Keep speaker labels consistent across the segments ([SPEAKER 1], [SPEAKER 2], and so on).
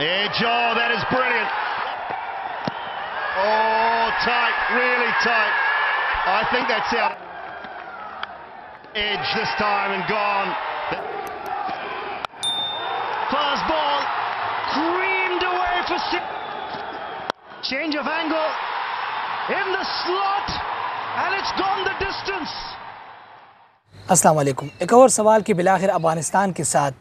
[SPEAKER 1] Edge, oh, that is brilliant. Oh, tight, really tight. I think that's out. Edge this time and gone. Fast ball, creamed away for... Change of angle, in the slot, and it's gone the distance. अस्सलाम वालेकुम एक और सवाल कि बिलाखिर अफगानिस्तान के साथ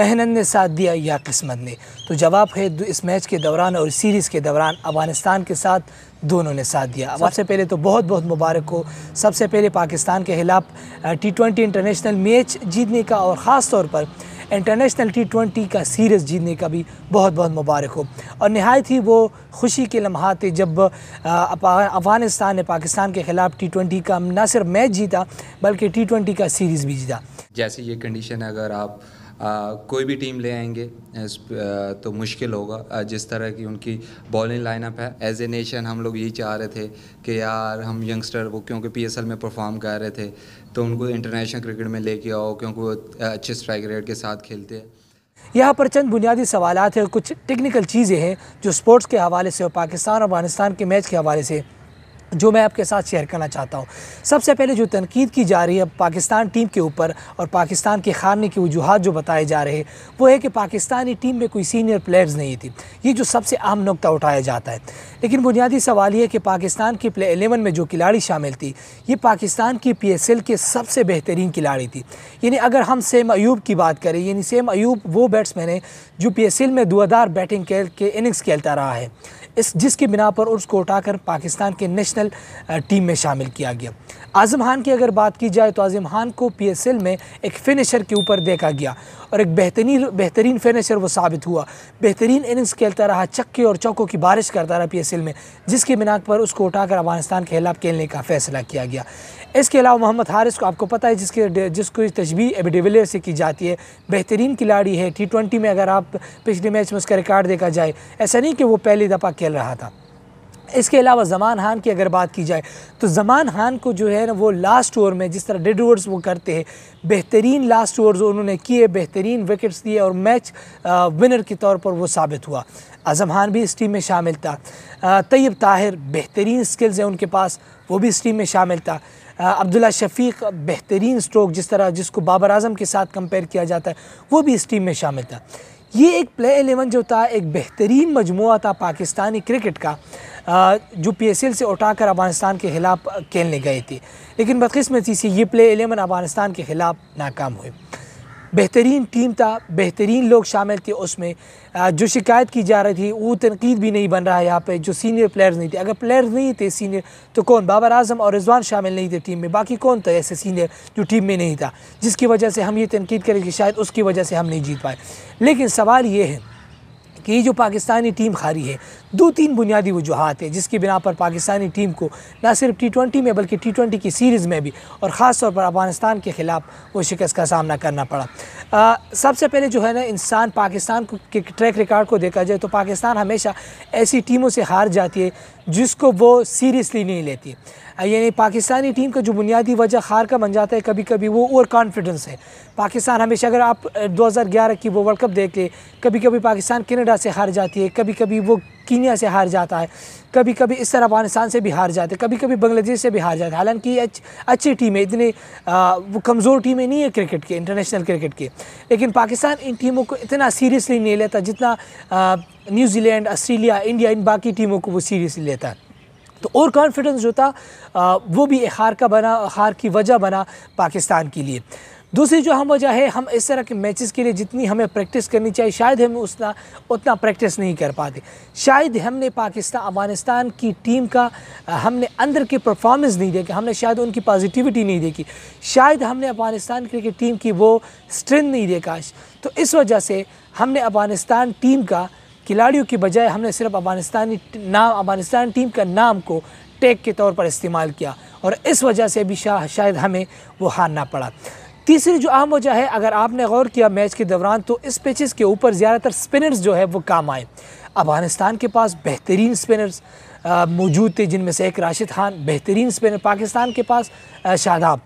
[SPEAKER 1] मेहनत ने साथ दिया या किस्मत ने तो जवाब है इस मैच के दौरान और सीरीज़ के दौरान अफगानिस्तान के साथ दोनों ने साथ दिया अब सबसे पहले तो बहुत बहुत मुबारक हो सबसे पहले पाकिस्तान के खिलाफ टी ट्वेंटी इंटरनेशनल मैच जीतने का और ख़ास तौर पर इंटरनेशनल टी ट्वेंटी का सीरीज़ जीतने का भी बहुत बहुत मुबारक हो और नहायत ही वो खुशी के लम्हा थे जब अफ़गानिस्तान ने पाकिस्तान के ख़िलाफ़ टी ट्वेंटी का न सिर्फ मैच जीता बल्कि टी ट्वेंटी का सीरीज़ भी जीता जैसे ये कंडीशन है अगर आप कोई भी टीम ले आएंगे तो मुश्किल होगा जिस तरह की उनकी बॉलिंग लाइनअप है एज ए नेशन हम लोग यही चाह रहे थे कि यार हम यंगस्टर वो क्योंकि पी में परफॉर्म कर रहे थे तो उनको इंटरनेशनल क्रिकेट में लेके आओ क्योंकि वो अच्छे स्ट्राइक रेट के साथ खेलते हैं यहाँ पर चंद बुनियादी सवाल हैं और कुछ टेक्निकल चीज़ें हैं जो स्पोर्ट्स के हवाले से और पाकिस्तान और अफगानिस्तान के मैच के हवाले से जो मैं आपके साथ शेयर करना चाहता हूँ सबसे पहले जो तनकीद की जा रही है पाकिस्तान टीम के ऊपर और पाकिस्तान के खारने की वजूहत जो बताए जा रहे हैं वो है कि पाकिस्तानी टीम में कोई सीनियर प्लेयर्स नहीं थी ये जो सबसे अहम नुकता उठाया जाता है लेकिन बुनियादी सवाल यह कि पाकिस्तान की प्ले एलेवन में जो खिलाड़ी शामिल थी ये पाकिस्तान की पी एस एल के सबसे बेहतरीन खिलाड़ी थी यानी अगर हम सेम अयूब की बात करें यानी सेम अयूब वो बैट्समैन है जो पी एस एल में दुआदार बैटिंग के इनिंग्स खेलता रहा है इस जिसकी बिना पर उसको उठाकर पाकिस्तान के नेशनल टीम में शामिल किया गया आज़म खान की अगर बात की जाए तो आज़म खान को पी एस एल में एक फिनिशर के ऊपर देखा गया और एक बेहतरीन बेहतरीन फिनिशर वो साबित हुआ बेहतरीन इनिंग्स खेलता रहा चक्के और चौकों की बारिश करता रहा पी एस तहसील में जिसकी बिना पर उसको उठाकर अफगानिस्तान के खिलाफ खेलने का फैसला किया गया इसके अलावा मोहम्मद हारिस को आपको पता है जिसके जिसको तशबी एबिडिविलियर से की जाती है बेहतरीन खिलाड़ी है टी ट्वेंटी में अगर आप पिछले मैच में उसका रिकॉर्ड देखा जाए ऐसा नहीं कि वो पहली दफ़ा खेल रहा था इसके अलावा जमान खान की अगर बात की जाए तो जमान खान को जो है ना वो लास्ट ओवर में जिस तरह डेड ओवर्स वो करते हैं बेहतरीन लास्ट ओवर्स उन्होंने किए बेहतरीन विकेट्स दिए और मैच विनर के तौर पर वो साबित हुआ आज़म खान भी इस टीम में शामिल था तैयब ताहिर बेहतरीन स्किल्स हैं उनके पास वो भी इस टीम में शामिल था अब्दुल्ला शफीक बेहतरीन स्ट्रोक जिस तरह जिसको बाबर आजम के साथ कंपेयर किया जाता है वो भी इस टीम में शामिल था ये एक प्ले एलेवन जो था एक बेहतरीन मजमू था पाकिस्तानी क्रिकेट का जो पी एस एल से उठाकर अफगानिस्तान के ख़िलाफ़ खेलने गए थे लेकिन बदकस्मती से ये प्ले एलेवन अफगानिस्तान के ख़िलाफ़ नाकाम हुए बेहतरीन टीम था बेहतरीन लोग शामिल थे उसमें जो शिकायत की जा रही थी वो तनकीद भी नहीं बन रहा है यहाँ पे जो सीनियर प्लेयर्स नहीं थे अगर प्लेयर्स नहीं थे सीनियर तो कौन बाबर आजम और रिजवान शामिल नहीं थे टीम में बाकी कौन था ऐसे सीनियर जो टीम में नहीं था जिसकी वजह से हम ये तनकीद करें कि शायद उसकी वजह से हम नहीं जीत पाए लेकिन सवाल ये है कि जो पाकिस्तानी टीम खारी है दो तीन बुनियादी वजूहत हैं जिसकी बिना पर पाकिस्तानी टीम को न सिर्फ टी ट्वेंटी में बल्कि टी ट्वेंटी की सीरीज़ में भी और ख़ास तौर पर अफगानिस्तान के ख़िलाफ़ वो शिकस्त का सामना करना पड़ा आ, सबसे पहले जो है ना इंसान पाकिस्तान के ट्रैक रिकॉर्ड को देखा जाए तो पाकिस्तान हमेशा ऐसी टीमों से हार जाती है जिसको वो सीरियसली नहीं लेती है यानी पाकिस्तानी टीम का जो बुनियादी वजह हार का बन जाता है कभी कभी वो ओवर कॉन्फिडेंस है पाकिस्तान हमेशा अगर आप 2011 की वो वर्ल्ड कप देख लें कभी कभी पाकिस्तान कनाडा से हार जाती है कभी कभी वो कीनिया से हार जाता है कभी कभी इस तरह अफगानिस्तान से भी हार जाते कभी कभी बांग्लादेश से भी हार जाते हालांकि अच्छी टीम है इतनी वो कमज़ोर टीमें नहीं है क्रिकेट की इंटरनेशनल क्रिकेट की लेकिन पाकिस्तान इन टीमों को इतना सीरियसली नहीं लेता जितना न्यूजीलैंड ऑस्ट्रेलिया इंडिया इन बाकी टीमों को वो सीरियसली लेता है तो और कॉन्फिडेंस जो था वो भी हार का बना हार की वजह बना पाकिस्तान के लिए दूसरी जो हम वजह है हम इस तरह के मैचेस के लिए जितनी हमें प्रैक्टिस करनी चाहिए शायद हम उतना उतना प्रैक्टिस नहीं कर पाते शायद हमने पाकिस्तान अफगानिस्तान की टीम का हमने अंदर की परफॉर्मेंस नहीं देखी हमने शायद उनकी पॉजिटिविटी नहीं देखी शायद हमने अफगानिस्तान क्रिकेट टीम की वो स्ट्रेंथ नहीं देखा तो इस वजह से हमने अफगानिस्तान टीम का खिलाड़ियों की बजाय हमने सिर्फ अफगानिस्तानी नाम अफगानिस्तान टीम का नाम को टेक के तौर पर इस्तेमाल किया और इस वजह से भी शाह शायद हमें वो हारना पड़ा तीसरी जो अहम वजह है अगर आपने गौर किया मैच के दौरान तो इस पिचेस के ऊपर ज़्यादातर स्पिनर्स जो है वो काम आए अफगानिस्तान के पास बेहतरीन स्पिनर्स मौजूद थे जिनमें से एक राशिद खान बेहतरीन स्पिनर पाकिस्तान के पास शादाब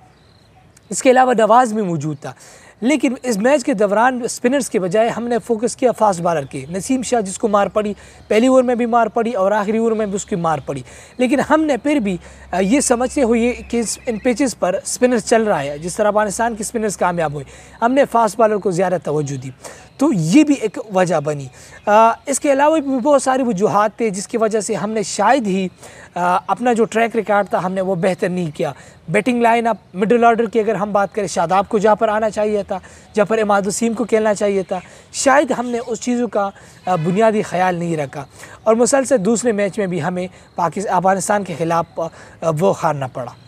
[SPEAKER 1] इसके अलावा नवाज़ भी मौजूद था लेकिन इस मैच के दौरान स्पिनर्स के बजाय हमने फोकस किया फास्ट बॉलर के नसीम शाह जिसको मार पड़ी पहली ओवर में भी मार पड़ी और आखिरी ओवर में भी उसकी मार पड़ी लेकिन हमने फिर भी ये समझते हुए कि इन पिचेस पर स्पिनर्स चल रहा है जिस तरह अफगानिस्तान के स्पिनर्स कामयाब हुए हमने फास्ट बॉलर को ज़्यादा तोज्जो दी तो ये भी एक वजह बनी आ, इसके अलावा भी बहुत सारी वजूहत थे जिसकी वजह से हमने शायद ही आ, अपना जो ट्रैक रिकॉर्ड था हमने वो बेहतर नहीं किया batting line up middle order की अगर हम बात करें शादाब को जहाँ पर आना चाहिए था जफर वसीम को खेलना चाहिए था शायद हमने उस चीज़ों का बुनियादी ख्याल नहीं रखा और मुसलसल दूसरे मैच में भी हमें पाकिस्तान अफगानिस्तान के ख़िलाफ़ वो हारना पड़ा